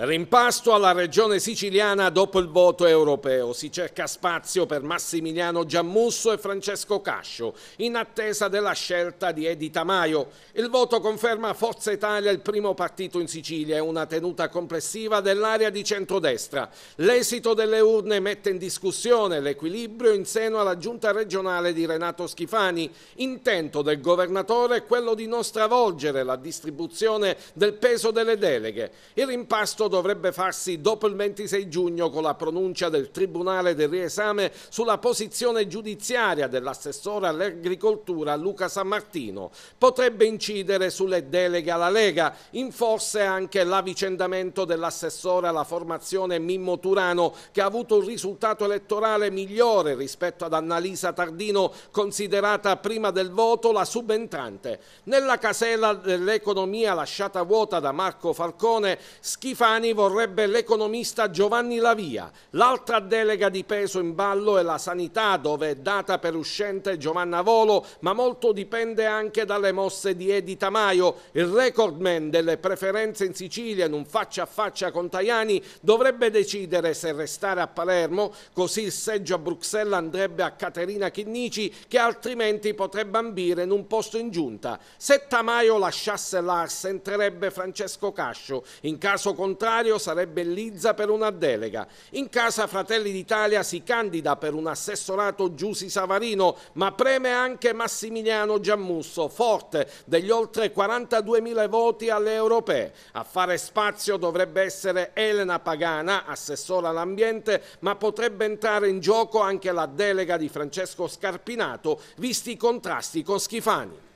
Rimpasto alla regione siciliana dopo il voto europeo. Si cerca spazio per Massimiliano Giammusso e Francesco Cascio, in attesa della scelta di Edita Maio. Il voto conferma Forza Italia il primo partito in Sicilia e una tenuta complessiva dell'area di centrodestra. L'esito delle urne mette in discussione l'equilibrio in seno alla giunta regionale di Renato Schifani. Intento del governatore è quello di non stravolgere la distribuzione del peso delle deleghe. Il rimpasto dovrebbe farsi dopo il 26 giugno con la pronuncia del Tribunale del Riesame sulla posizione giudiziaria dell'assessore all'agricoltura Luca San Martino. Potrebbe incidere sulle deleghe alla Lega, in forse anche l'avvicendamento dell'assessore alla formazione Mimmo Turano che ha avuto un risultato elettorale migliore rispetto ad Annalisa Tardino considerata prima del voto la subentrante. Nella casella dell'economia lasciata vuota da Marco Falcone, Schifani Domani vorrebbe l'economista Giovanni Lavia. L'altra delega di peso in ballo è la sanità, dove è data per uscente Giovanna Volo, ma molto dipende anche dalle mosse di Edi Tamaio. Il recordman delle preferenze in Sicilia in un faccia a faccia con Tajani dovrebbe decidere se restare a Palermo, così il seggio a Bruxelles andrebbe a Caterina Chinnici, che altrimenti potrebbe ambire in un posto in giunta. Se Tamaio lasciasse l'Ars, entrerebbe Francesco Cascio. In caso contrario, contrario sarebbe Lizza per una delega. In casa Fratelli d'Italia si candida per un assessorato Giussi Savarino, ma preme anche Massimiliano Giammusso, forte degli oltre 42.000 voti alle europee. A fare spazio dovrebbe essere Elena Pagana, assessora all'ambiente, ma potrebbe entrare in gioco anche la delega di Francesco Scarpinato, visti i contrasti con Schifani.